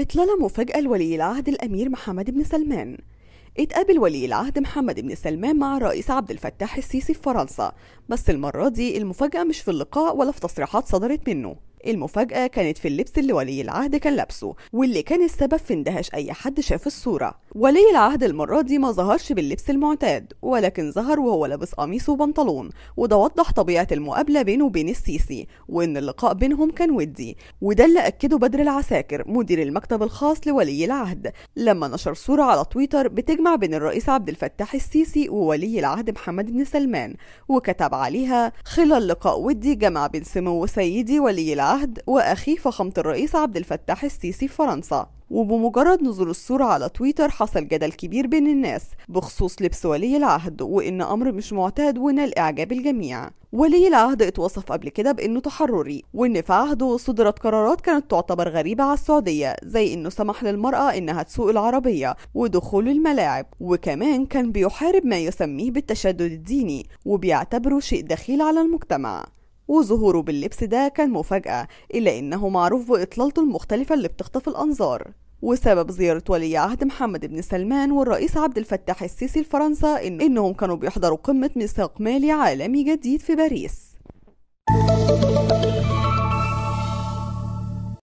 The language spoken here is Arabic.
اتظلموا مفاجأة لولي العهد الأمير محمد بن سلمان اتقابل ولي العهد محمد بن سلمان مع الرئيس عبد الفتاح السيسي في فرنسا بس المرة دي المفاجأة مش في اللقاء ولا في تصريحات صدرت منه المفاجأة كانت في اللبس اللي ولي العهد كان لابسه واللي كان السبب في اندهاش أي حد شاف الصورة ولي العهد المرة دي ما ظهرش باللبس المعتاد ولكن ظهر وهو لابس قميص وبنطلون وده وضح طبيعة المقابلة بينه وبين السيسي وإن اللقاء بينهم كان ودي وده اللي أكده بدر العساكر مدير المكتب الخاص لولي العهد لما نشر صورة على تويتر بتجمع بين الرئيس عبد الفتاح السيسي وولي العهد محمد بن سلمان وكتب عليها خلال لقاء ودي جمع بين سمو سيدي ولي العهد العهد وأخيه فخامة الرئيس عبد الفتاح السيسي في فرنسا وبمجرد نزول الصورة على تويتر حصل جدل كبير بين الناس بخصوص لبس ولي العهد وإن أمر مش معتاد ونال إعجاب الجميع ولي العهد اتوصف قبل كده بأنه تحرري وإن في عهده صدرت قرارات كانت تعتبر غريبة على السعودية زي إنه سمح للمرأة إنها تسوق العربية ودخول الملاعب وكمان كان بيحارب ما يسميه بالتشدد الديني وبيعتبره شيء دخيل على المجتمع وظهوره باللبس ده كان مفاجأة إلا إنه معروف بإطلالته المختلفة اللي بتخطف الأنظار وسبب زيارة ولي عهد محمد بن سلمان والرئيس عبد الفتاح السيسي لفرنسا إن إنهم كانوا بيحضروا قمة ميثاق مالي عالمي جديد في باريس